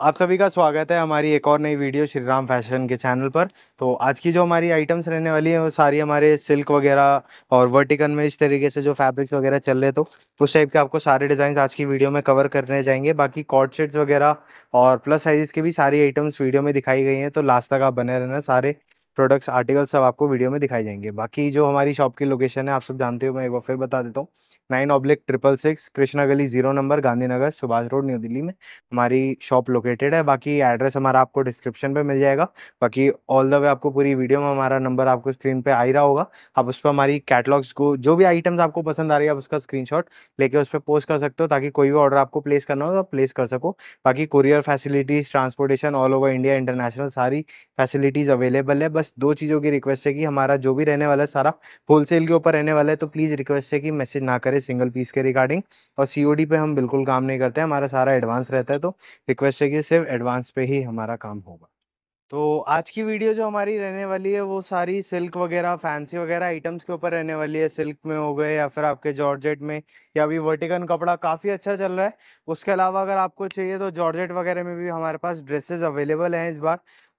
आप सभी का स्वागत है हमारी एक और नई वीडियो श्रीराम फैशन के चैनल पर तो आज की जो हमारी आइटम्स रहने वाली है वो सारी हमारे सिल्क वगैरह और वर्टिकन में इस तरीके से जो फैब्रिक्स वगैरह चल रहे तो उस टाइप के आपको सारे डिज़ाइन आज की वीडियो में कवर करने जाएंगे बाकी कॉर्ड शीट्स वगैरह और प्लस साइज़ की भी सारी आइटम्स वीडियो में दिखाई गई हैं तो लास्ट तक आप बने रहना सारे प्रोडक्ट्स आर्टिकल्स सब आपको वीडियो में दिखाई जाएंगे बाकी जो हमारी शॉप की लोकेशन है आप सब जानते हो मैं एक बार फिर बता देता हूँ nine oblique triple six Krishna गली zero number Gandhinagar Subhash road New Delhi में हमारी शॉप लोकेटेड है बाकी एड्रेस हमारा आपको डिस्क्रिप्शन पर मिल जाएगा बाकी ऑल द वे आपको पूरी वीडियो में हमारा नंबर आपको स्क्रीन पर आ ही रहा होगा आप उस पर हमारी कैटलॉग्स को जो भी आइटम्स आपको पसंद आ रही है आप उसका स्क्रीन लेके उस पर पोस्ट कर सकते हो ताकि कोई भी ऑर्डर आपको प्लेस करना हो तो प्लेस कर सको बाकी courier facilities transportation all over India international सारी फैसिलिटीज़ अवेलेबल है बस बस दो चीज़ों की रिक्वेस्ट है कि हमारा जो भी रहने वाला है सारा होलसेल के ऊपर रहने वाला है तो प्लीज़ रिक्वेस्ट है कि मैसेज ना करें सिंगल पीस के रिगार्डिंग और सी पे हम बिल्कुल काम नहीं करते हमारा सारा एडवांस रहता है तो रिक्वेस्ट है कि सिर्फ एडवांस पे ही हमारा काम होगा तो आज की वीडियो जो हमारी रहने वाली है वो सारी सिल्क वगैरह फैंसी वगैरह आइटम्स के ऊपर रहने वाली है सिल्क में हो गए या फिर आपके जॉर्जेट में या अभी वर्टिकन कपड़ा काफ़ी अच्छा चल रहा है उसके अलावा अगर आपको चाहिए तो जॉर्जेट वगैरह में भी हमारे पास ड्रेसेस अवेलेबल हैं इस बार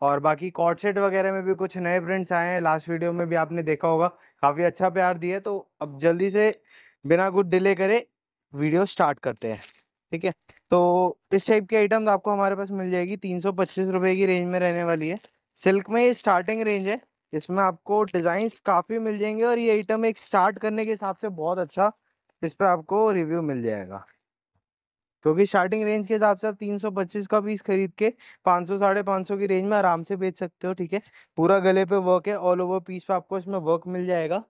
और बाकी कॉर्डसेट वगैरह में भी कुछ नए प्रिंट्स आए हैं लास्ट वीडियो में भी आपने देखा होगा काफ़ी अच्छा प्यार दिया तो अब जल्दी से बिना कुछ डिले करे वीडियो स्टार्ट करते हैं ठीक है तो इस टाइप की आइटम आपको हमारे पास मिल जाएगी तीन सौ पच्चीस रुपए की रेंज में रहने वाली है सिल्क में ये स्टार्टिंग रेंज है इसमें आपको डिजाइन काफी मिल जाएंगे और ये आइटम एक स्टार्ट करने के हिसाब से बहुत अच्छा इस पर आपको रिव्यू मिल जाएगा क्योंकि स्टार्टिंग रेंज के हिसाब से आप तीन सौ पच्चीस का पीस खरीद के पांच सौ साढ़े पाँच सौ की रेंज में आराम से बेच सकते हो ठीक है पूरा गले पे वर्क है ऑल ओवर पीस पे आपको इसमें वर्क मिल जाएगा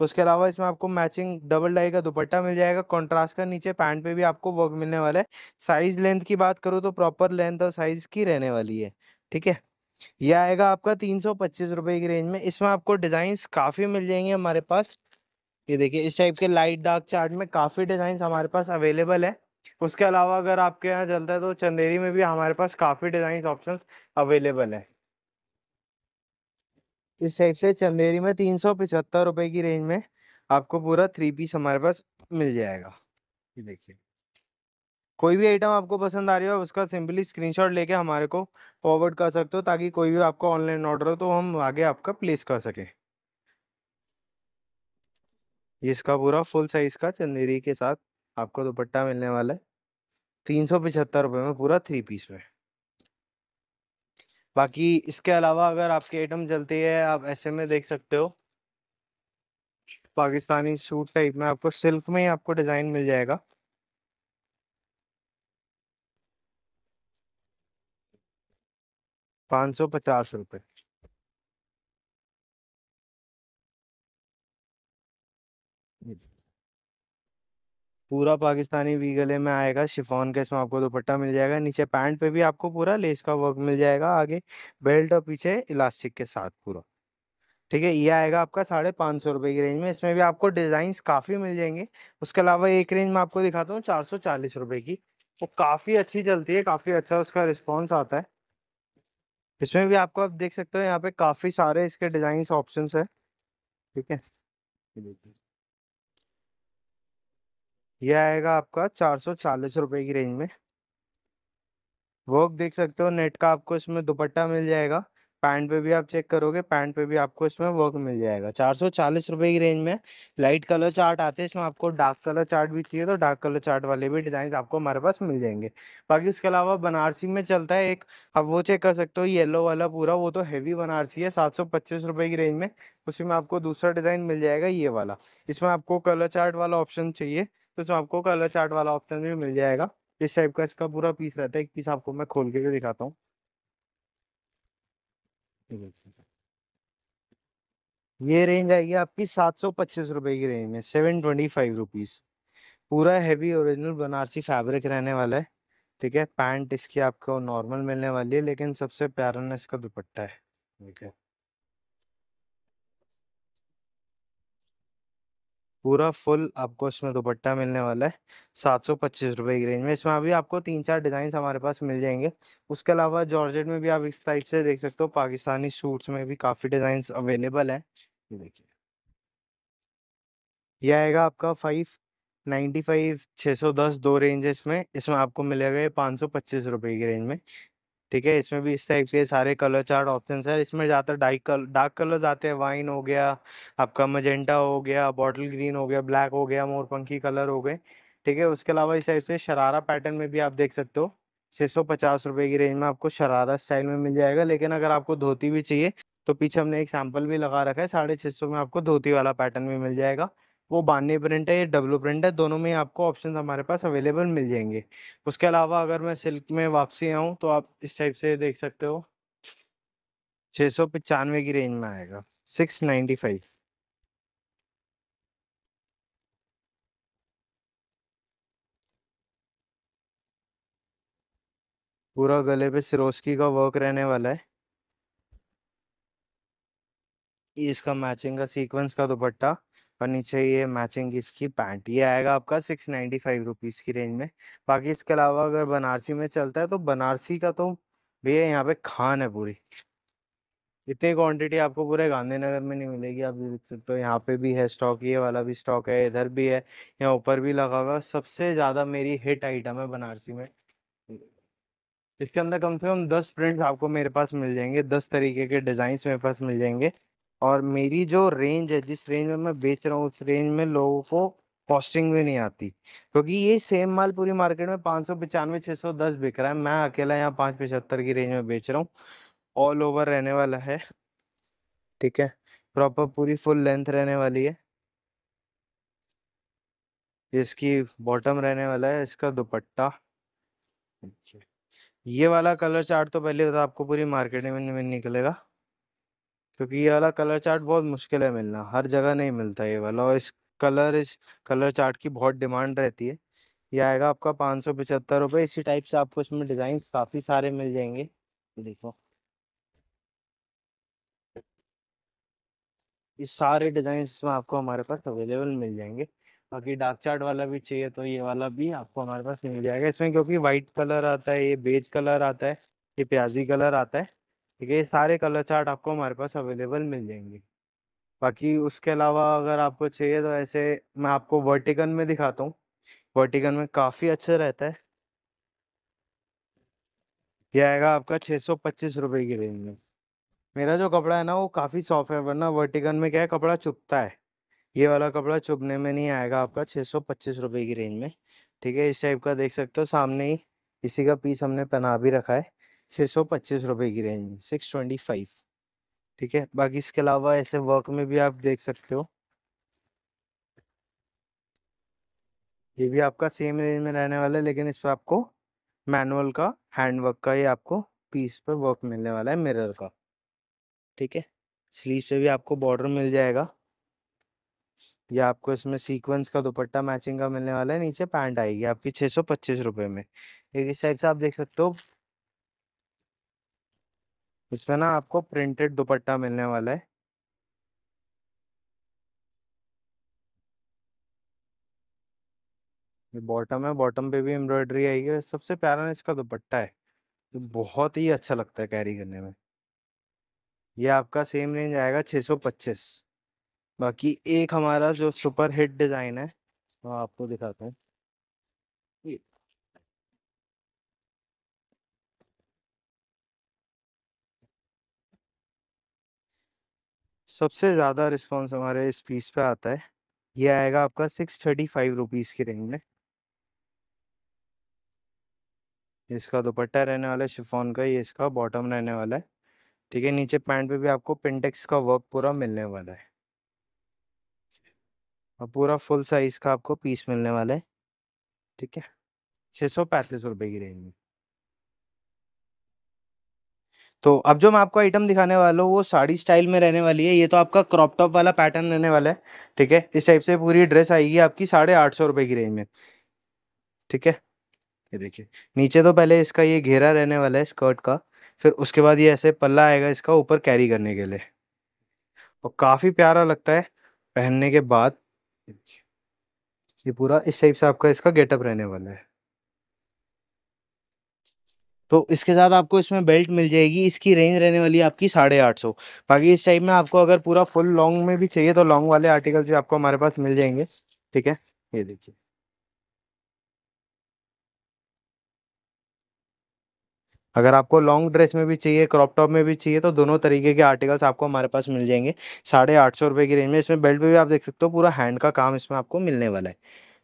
उसके अलावा इसमें आपको मैचिंग डबल डाई का दुपट्टा मिल जाएगा कॉन्ट्रास्ट का नीचे पैंट पे भी आपको वर्क मिलने वाला है साइज लेंथ की बात करूँ तो प्रॉपर लेंथ और साइज की रहने वाली है ठीक है ये आएगा आपका तीन सौ पच्चीस रुपये की रेंज में इसमें आपको डिज़ाइन काफ़ी मिल जाएंगे हमारे पास ये देखिए इस टाइप के लाइट डार्क चार्ट में काफ़ी डिज़ाइन हमारे पास अवेलेबल है उसके अलावा अगर आपके यहाँ चलता है तो चंदेरी में भी हमारे पास काफ़ी डिज़ाइन ऑप्शंस अवेलेबल है इस साइड से चंदेरी में तीन सौ पिछहत्तर रुपए की रेंज में आपको पूरा थ्री पीस हमारे पास मिल जाएगा ये देखिए कोई भी आइटम आपको पसंद आ रही हो उसका सिंपली स्क्रीनशॉट लेके हमारे को फॉरवर्ड कर सकते हो ताकि कोई भी आपका ऑनलाइन ऑर्डर हो तो हम आगे आपका प्लेस कर सके इसका पूरा फुल साइज का चंदेरी के साथ आपको दुपट्टा मिलने वाला है तीन सौ पिचहत्तर रुपये में पूरा थ्री पीस में बाकी इसके अलावा अगर आपकी आइटम जलती है आप ऐसे में देख सकते हो पाकिस्तानी सूट टाइप में आपको सिल्क में ही आपको डिज़ाइन मिल जाएगा पाँच सौ पचास रुपये पूरा पाकिस्तानी वी गले में आएगा शिफॉन का इसमें आपको दुपट्टा मिल जाएगा नीचे पैंट पे भी आपको पूरा लेस का वर्क मिल जाएगा आगे बेल्ट और पीछे इलास्टिक के साथ पूरा ठीक है ये आएगा आपका साढ़े पाँच सौ रुपये की रेंज में इसमें भी आपको डिज़ाइंस काफ़ी मिल जाएंगे उसके अलावा एक रेंज मैं आपको दिखाता हूँ चार सौ चालीस रुपये की वो तो काफ़ी अच्छी चलती है काफ़ी अच्छा उसका रिस्पॉन्स आता है इसमें भी आपको आप देख सकते हो यहाँ पे काफ़ी सारे इसके डिज़ाइंस ऑप्शंस है ठीक है ये आएगा आपका चार सौ चालीस रुपये की रेंज में वर्क देख सकते हो नेट का आपको इसमें दुपट्टा मिल जाएगा पैंट पे भी आप चेक करोगे पैंट पे भी आपको इसमें वर्क मिल जाएगा चार सौ चालीस रुपये की रेंज में लाइट कलर चार्ट आते हैं इसमें आपको डार्क कलर चार्ट भी चाहिए तो डार्क कलर चार्ट वाले भी डिजाइन आपको हमारे पास मिल जाएंगे बाकी उसके अलावा बनारसी में चलता है एक अब वो चेक कर सकते हो येलो वाला पूरा वो तो हैवी बनारसी है सात सौ पच्चीस की रेंज में उसी में आपको दूसरा डिज़ाइन मिल जाएगा ये वाला इसमें आपको कलर चार्ट वाला ऑप्शन चाहिए तो इसमें आपको कलर चार्ट वाला ऑप्शन भी मिल जाएगा इस टाइप का इसका पूरा पीस रहता है एक पीस आपको मैं खोल के भी दिखाता हूँ ये रेंज आएगी आपकी सात सौ पच्चीस रुपए की रेंज में सेवन ट्वेंटी फाइव रुपीज पूरा हैवी ओरिजिनल बनारसी फैब्रिक रहने वाला है ठीक है पैंट इसकी आपको नॉर्मल मिलने वाली है लेकिन सबसे प्यारा ना इसका दुपट्टा है ठीक है पूरा फुल आपको इसमें दुपट्टा मिलने वाला है सात सौ पच्चीस रुपए की रेंज में इसमें अभी आपको तीन चार डिज़ाइन हमारे पास मिल जाएंगे उसके अलावा जॉर्जेट में भी आप इस टाइप से देख सकते हो पाकिस्तानी सूट्स में भी काफ़ी डिज़ाइन अवेलेबल है देखिए यह आएगा आपका फाइव नाइन्टी फाइव छः सौ दस दो रेंज है इसमें इसमें आपको मिलेगा ये पाँच सौ पच्चीस रुपये की रेंज में ठीक है इसमें भी इस टाइप के सारे कलर चार्ट ऑप्शन है इसमें ज़्यादातर डार्क कलर डार्क कलर्स आते हैं वाइन हो गया आपका मजेंटा हो गया बॉटल ग्रीन हो गया ब्लैक हो गया मोरपंखी कलर हो गए ठीक है उसके अलावा इस टाइप से शरारा पैटर्न में भी आप देख सकते हो छः सौ पचास रुपये की रेंज में आपको शरारा स्टाइल में मिल जाएगा लेकिन अगर आपको धोती भी चाहिए तो पीछे हमने एक सैम्पल भी लगा रखा है साढ़े छः सौ में आपको धोती वाला पैटर्न भी मिल जाएगा वो बानवे प्रिंट है या डब्लू प्रिंट है दोनों में आपको ऑप्शन हमारे पास अवेलेबल मिल जाएंगे उसके अलावा अगर मैं सिल्क में वापसी आऊँ तो आप इस टाइप से देख सकते हो छः सौ पचानवे की रेंज में आएगा सिक्स नाइन्टी फाइव पूरा गले पे सिरोस्की का वर्क रहने वाला है इसका मैचिंग का सीक्वेंस का दुपट्टा और नीचे ये मैचिंग इसकी पैंट ये आएगा आपका सिक्स नाइन्टी फाइव रुपीज़ की रेंज में बाकी इसके अलावा अगर बनारसी में चलता है तो बनारसी का तो भैया यहाँ पे खान है पूरी इतनी क्वांटिटी आपको पूरे गांधीनगर में नहीं मिलेगी आप देख सकते हो यहाँ पे भी है स्टॉक ये वाला भी स्टॉक है इधर भी है यहाँ ऊपर भी लगा हुआ है सबसे ज़्यादा मेरी हिट आइटम है बनारसी में इसके अंदर कम से कम दस प्रिंट्स आपको मेरे पास मिल जाएंगे दस तरीके के डिज़ाइंस मेरे पास मिल जाएंगे और मेरी जो रेंज है जिस रेंज में मैं बेच रहा हूँ उस रेंज में लोगों को कॉस्टिंग भी नहीं आती क्योंकि ये सेम माल पूरी मार्केट में पाँच सौ पचानवे छः सौ दस बिक रहा है मैं अकेला यहाँ पाँच पचहत्तर की रेंज में बेच रहा हूँ ऑल ओवर रहने वाला है ठीक है प्रॉपर पूरी फुल लेंथ रहने वाली है इसकी बॉटम रहने वाला है इसका दुपट्टा ये वाला कलर चार्ट तो पहले बता आपको पूरी मार्केट में निकलेगा क्योंकि ये वाला कलर चार्ट बहुत मुश्किल है मिलना हर जगह नहीं मिलता ये वाला और इस कलर इस कलर चार्ट की बहुत डिमांड रहती है ये आएगा आपका पाँच सौ पचहत्तर रुपये इसी टाइप से आपको इसमें डिज़ाइन काफ़ी सारे मिल जाएंगे देखो ये सारे डिज़ाइन इसमें आपको हमारे पास अवेलेबल मिल जाएंगे बाकी डार्क चार्ट वाला भी चाहिए तो ये वाला भी आपको हमारे पास मिल जाएगा इसमें क्योंकि वाइट कलर आता है ये बेज कलर आता है ये प्याजी कलर आता है ठीक है ये सारे कलर चार्ट आपको हमारे पास अवेलेबल मिल जाएंगे बाकी उसके अलावा अगर आपको चाहिए तो ऐसे मैं आपको वर्टिकन में दिखाता हूँ वर्टिकन में काफ़ी अच्छा रहता है यह आएगा आपका छः सौ पच्चीस रुपये की रेंज में मेरा जो कपड़ा है ना वो काफ़ी सॉफ्ट है वरना वर्टिकन में क्या है कपड़ा चुभता है ये वाला कपड़ा चुभने में नहीं आएगा आपका छः सौ पच्चीस रुपये की रेंज में ठीक है इस टाइप का देख सकते हो सामने ही इसी का पीस हमने पहना भी रखा है छः सौ पच्चीस रुपये की रेंज में सिक्स ट्वेंटी फाइव ठीक है बाकी इसके अलावा ऐसे वर्क में भी आप देख सकते हो ये भी आपका सेम रेंज में रहने वाला है लेकिन इस पर आपको मैनुअल का हैंड वर्क का ये आपको पीस पर वर्क मिलने वाला है मिरर का ठीक है स्लीव पे भी आपको बॉर्डर मिल जाएगा या आपको इसमें सीक्वेंस का दुपट्टा मैचिंग का मिलने वाला है नीचे पैंट आएगी आपकी छः सौ पच्चीस रुपये में एक इस टाइप से आप देख सकते हो इसमें ना आपको प्रिंटेड दुपट्टा मिलने वाला है ये बॉटम है बॉटम पे भी एम्ब्रॉयडरी आई है सबसे प्यारा इसका दुपट्टा है तो बहुत ही अच्छा लगता है कैरी करने में ये आपका सेम रेंज आएगा 625 बाकी एक हमारा जो सुपर हिट डिज़ाइन है वो आपको दिखाता हूँ सबसे ज़्यादा रिस्पॉन्स हमारे इस पीस पे आता है ये आएगा आपका सिक्स थर्टी फाइव रुपीज़ की रेंज में इसका दुपट्टा रहने वाला है शिफॉन का ये इसका बॉटम रहने वाला है ठीक है नीचे पैंट पे भी आपको पिंटेक्स का वर्क पूरा मिलने वाला है और पूरा फुल साइज़ का आपको पीस मिलने वाला है ठीक है छः सौ पैंतीस रुपये की रेंज में तो अब जो मैं आपको आइटम दिखाने वाला हूँ वो साड़ी स्टाइल में रहने वाली है ये तो आपका क्रॉप टॉप वाला पैटर्न रहने वाला है ठीक है इस टाइप से पूरी ड्रेस आएगी आपकी साढ़े आठ सौ रुपये की रेंज में ठीक है ये देखिए नीचे तो पहले इसका ये घेरा रहने वाला है स्कर्ट का फिर उसके बाद ये ऐसे पल्ला आएगा इसका ऊपर कैरी करने के लिए और काफ़ी प्यारा लगता है पहनने के बाद ये पूरा इस टाइप से आपका इसका गेटअप रहने वाला है तो इसके साथ आपको इसमें बेल्ट मिल जाएगी इसकी रेंज रहने वाली है आपकी साढ़े आठ सौ बाकी इस टाइप में आपको अगर पूरा फुल लॉन्ग में भी चाहिए तो लॉन्ग वाले आर्टिकल्स भी आपको हमारे पास मिल जाएंगे ठीक है ये देखिए अगर आपको लॉन्ग ड्रेस में भी चाहिए क्रॉप टॉप में भी चाहिए तो दोनों तरीके के आर्टिकल्स आपको हमारे पास मिल जाएंगे साढ़े आठ सौ रुपये की रेंज में इसमें बेल्ट पे भी आप देख सकते हो पूरा हैंड का काम इसमें आपको मिलने वाला है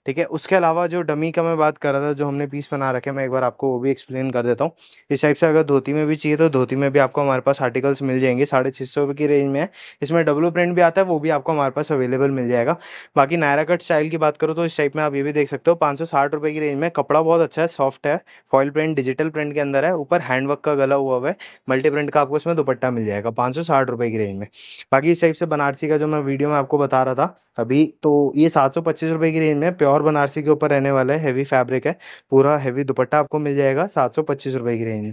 ठीक है उसके अलावा जो डमी का मैं बात कर रहा था जो हमने पीस बना रखे मैं एक बार आपको वो भी एक्सप्लेन कर देता हूँ इस टाइप से अगर धोती में भी चाहिए तो धोती में भी आपको हमारे पास आर्टिकल्स मिल जाएंगे साढ़े छः सौ की रेंज में है इसमें डब्लू प्रिंट भी आता है वो भी आपको हमारे पास अवेलेबल मिल जाएगा बाकी नायरा कट स्टाइल की बात करो तो इस टाइप में आप ये भी देख सकते हो पाँच सौ की रेंज में कपड़ा बहुत अच्छा है सॉफ्ट है फॉइल प्रिंट डिजिटल प्रिंट के अंदर है ऊपर हैंडवर्क का गला हुआ है मल्टी प्रिंट का आपको इसमें दुपट्टा मिल जाएगा पाँच रुपए की रेंज में बाकी इस टाइप से बनारसी का जो मैं वीडियो में आपको बता रहा था अभी तो ये सात सौ की रेंज में प्योर प्योर बनारसी के ऊपर रहने वाला है हैवी फैब्रिक है पूरा हैवी दुपट्टा आपको मिल जाएगा सात सौ पच्चीस की रेंज में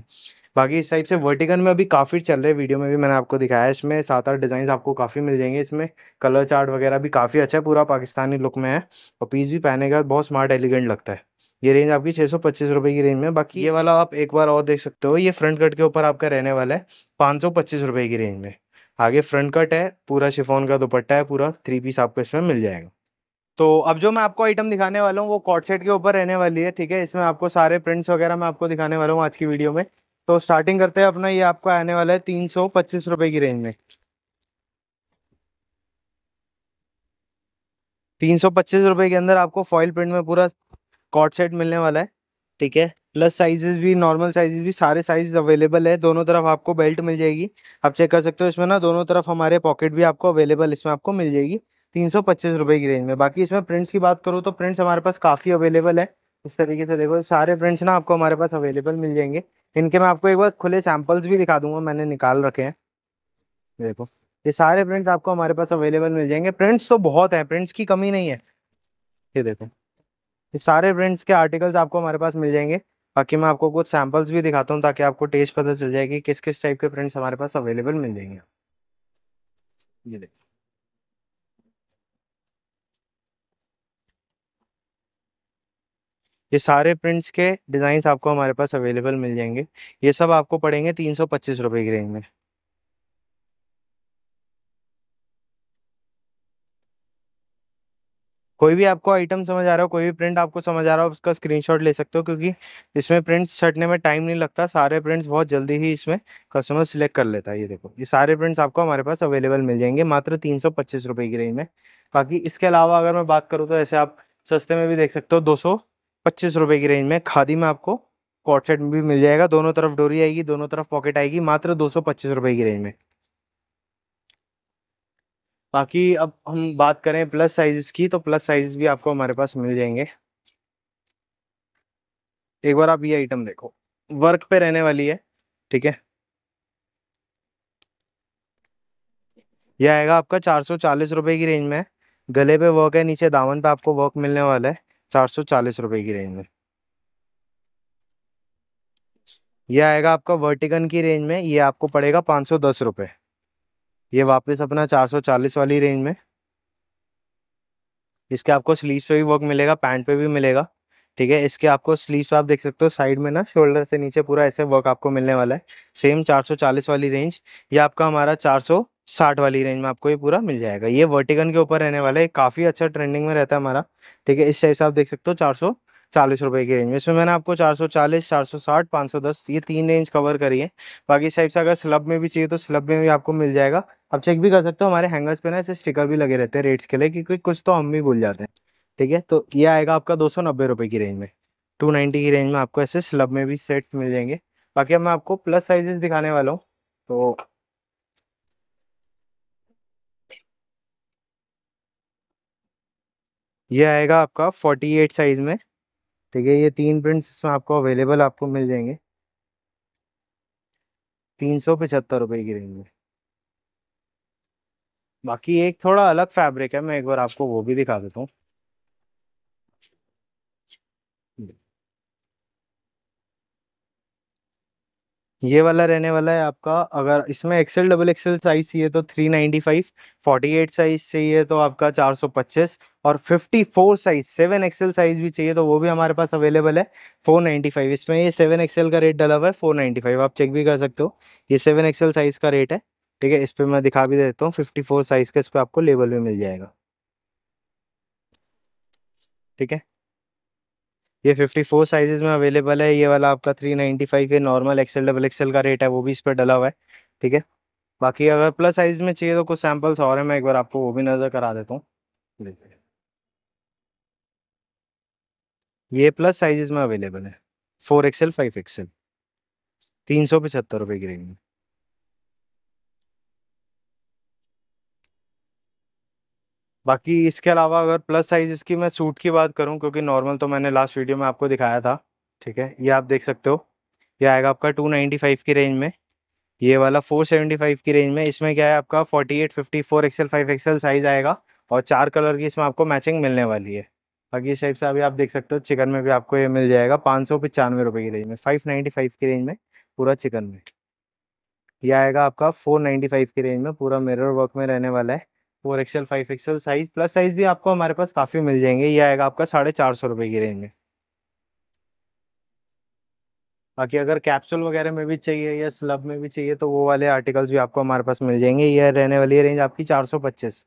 बाकी इस टाइप से वर्टिकन में अभी काफ़ी चल रहे वीडियो में भी मैंने आपको दिखाया है इसमें सात आठ डिज़ाइन आपको काफ़ी मिल जाएंगे इसमें कलर चार्ट वगैरह भी काफ़ी अच्छा है पूरा पाकिस्तानी लुक में है और पीस भी पहने का बहुत स्मार्ट एलिगेंट लगता है ये रेंज आपकी छः सौ पच्चीस रुपये की रेंज में बाकी ये वाला आप एक बार और देख सकते हो ये फ्रंट कट के ऊपर आपका रहने वाला है पाँच सौ पच्चीस रुपए की रेंज में आगे फ्रंट कट है पूरा शिफोन का दुपट्टा है पूरा थ्री पीस आपको इसमें मिल जाएगा तो अब जो मैं आपको आइटम दिखाने वाला हूँ वो सेट के ऊपर रहने वाली है ठीक है इसमें आपको सारे प्रिंट्स वगैरह मैं आपको दिखाने वाला हूँ आज की वीडियो में तो स्टार्टिंग करते हैं अपना ये आपको आने वाला है तीन सौ पच्चीस रुपए की रेंज में तीन सौ पच्चीस रुपए के अंदर आपको फॉइल प्रिंट में पूरा कॉट सेट मिलने वाला है ठीक है प्लस साइजेस भी नॉर्मल साइजेस भी सारे साइज अवेलेबल है दोनों तरफ आपको बेल्ट मिल जाएगी आप चेक कर सकते हो इसमें ना दोनों तरफ हमारे पॉकेट भी आपको अवेलेबल इसमें आपको मिल जाएगी तीन सौ पच्चीस रुपये की रेंज में बाकी इसमें प्रिंट्स की बात करूँ तो प्रिंट्स हमारे पास काफ़ी अवेलेबल है इस तरीके से देखो सारे प्रिंट्स ना आपको हमारे पास अवेलेबल मिल जाएंगे इनके मैं आपको एक बार खुले सैम्पल्स भी दिखा दूंगा मैंने निकाल रखे हैं देखो ये सारे प्रिंट्स आपको हमारे पास अवेलेबल मिल जाएंगे प्रिंट्स तो बहुत है प्रिंट्स की कमी नहीं है ये देखो ये सारे प्रिंट्स के आर्टिकल्स आपको हमारे पास मिल जाएंगे बाकी मैं आपको कुछ सैंपल्स भी दिखाता हूँ ताकि आपको टेस्ट पता चल जाए कि किस किस टाइप के प्रिंट्स हमारे पास अवेलेबल मिल जाएंगे ये देखिए ये सारे प्रिंट्स के डिजाइन आपको हमारे पास अवेलेबल मिल जाएंगे ये सब आपको पड़ेंगे तीन सौ पच्चीस रुपए की रेंज में कोई भी आपको आइटम समझ आ रहा हो कोई भी प्रिंट आपको समझ आ रहा हो उसका स्क्रीनशॉट ले सकते हो क्योंकि इसमें प्रिंट्स छटने में टाइम नहीं लगता सारे प्रिंट्स बहुत जल्दी ही इसमें कस्टमर सिलेक्ट कर लेता है ये देखो ये सारे प्रिंट्स आपको हमारे पास अवेलेबल मिल जाएंगे मात्र तीन सौ पच्चीस की रेंज में बाकी इसके अलावा अगर मैं बात करूँ तो ऐसे आप सस्ते में भी देख सकते हो दो सौ पच्चीस रुपये की रेंज में खादी में आपको कॉट सेट भी मिल जाएगा दोनों तरफ डोरी आएगी दोनों तरफ पॉकेट आएगी मात्र दो सौ पच्चीस की रेंज में बाकी अब हम बात करें प्लस साइज़ की तो प्लस साइज़ भी आपको हमारे पास मिल जाएंगे एक बार आप ये आइटम देखो वर्क पे रहने वाली है ठीक है यह आएगा आपका चार सौ चालीस रुपये की रेंज में गले पे वर्क है नीचे दामन पे आपको वर्क मिलने वाला है चार सौ चालीस रुपये की रेंज में यह आएगा आपका वर्टिकन की रेंज में ये आपको पड़ेगा पाँच सौ दस रुपये ये वापस अपना 440 वाली रेंज में इसके आपको स्लीव पे भी वर्क मिलेगा पैंट पे भी मिलेगा ठीक है इसके आपको स्लीव पे आप देख सकते हो साइड में ना शोल्डर से नीचे पूरा ऐसे वर्क आपको मिलने वाला है सेम 440 वाली रेंज ये आपका हमारा 460 वाली रेंज में आपको ये पूरा मिल जाएगा ये वर्टिकन के ऊपर रहने वाला है काफ़ी अच्छा ट्रेंडिंग में रहता है हमारा ठीक है इस टाइप से आप देख सकते हो चार चालीस रुपए की रेंज में इसमें मैंने आपको चार सौ चालीस चार सौ साठ पाँच सौ दस ये तीन रेंज कवर करी है बाकी साइड से अगर स्लब में भी चाहिए तो स्लब में भी आपको मिल जाएगा आप चेक भी कर सकते हो हमारे हैंगर्स पे ना ऐसे स्टिकर भी लगे रहते हैं रेट्स के लिए क्योंकि कुछ तो हम भी भूल जाते हैं ठीक है तो ये आएगा आपका दो सौ नब्बे रुपए की रेंज में टू नाइनटी की रेंज में आपको ऐसे स्लब में भी सेट्स मिल जाएंगे बाकी अब मैं आपको प्लस साइजेस दिखाने वाला हूँ तो ये आएगा आपका 48 साइज में ठीक है ये तीन प्रिंट्स इसमें आपको अवेलेबल आपको मिल जाएंगे तीन सौ पचहत्तर रुपये की रेंज में बाकी एक थोड़ा अलग फैब्रिक है मैं एक बार आपको वो भी दिखा देता हूँ ये वाला रहने वाला है आपका अगर इसमें एक्सेल डबल एक्सेल साइज चाहिए तो 395 48 साइज चाहिए तो आपका 425 और 54 साइज 7 एक्सेल साइज भी चाहिए तो वो भी हमारे पास अवेलेबल है 495 इसमें ये 7 एक्सेल का रेट डला हुआ है 495 आप चेक भी कर सकते हो ये 7 एक्सेल साइज का रेट है ठीक है इस पर मैं दिखा भी देता हूँ फिफ्टी साइज का इस पर आपको लेबल भी मिल जाएगा ठीक है ये 54 साइजेस में अवेलेबल है ये वाला आपका 395 ये नॉर्मल एक्सेल डबल एक्सेल का रेट है वो भी इस पर डला हुआ है ठीक है बाकी अगर प्लस साइज में चाहिए तो कुछ सैम्पल्स और हैं मैं एक बार आपको वो भी नज़र करा देता हूँ ये प्लस साइजेस में अवेलेबल है फोर एक्सेल फाइव एक्सेल तीन सौ पचहत्तर रुपये की रेंज में बाकी इसके अलावा अगर प्लस साइज इसकी मैं सूट की बात करूँ क्योंकि नॉर्मल तो मैंने लास्ट वीडियो में आपको दिखाया था ठीक है ये आप देख सकते हो ये आएगा आपका 295 की रेंज में ये वाला 475 की रेंज में इसमें क्या है आपका 48, 54 एक्सएल फाइव एक्सएल साइज आएगा और चार कलर की इसमें आपको मैचिंग मिलने वाली है बाकी इस से अभी आप देख सकते हो चिकन में भी आपको ये मिल जाएगा पाँच सौ पचानवे रुपये की रेंज में फाइव नाइन्टी फाइव की रेंज में पूरा चिकन में यह आएगा आपका फोर नाइन्टी फाइव की रेंज में पूरा मिरर वर्क में रहने वाला है four XL five XL size plus size भी आपको हमारे पास काफ़ी मिल जाएंगे ये आएगा आपका साढ़े चार सौ रुपए की रेंज में बाकी अगर कैप्सूल वगैरह में भी चाहिए या स्लब में भी चाहिए तो वो वाले आर्टिकल्स भी आपको हमारे पास मिल जाएंगे यह रहने वाली रेंज आपकी चार सौ पच्चीस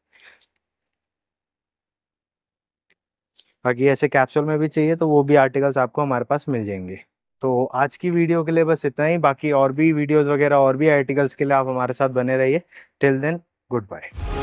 बाकी ऐसे कैप्सूल में भी चाहिए तो वो भी आर्टिकल्स आपको हमारे पास मिल जाएंगे तो आज की वीडियो के लिए बस इतना ही बाकी और भी वीडियोस वगैरह और भी आर्टिकल्स के लिए आप हमारे साथ बने रहिए टिल देन गुड बाय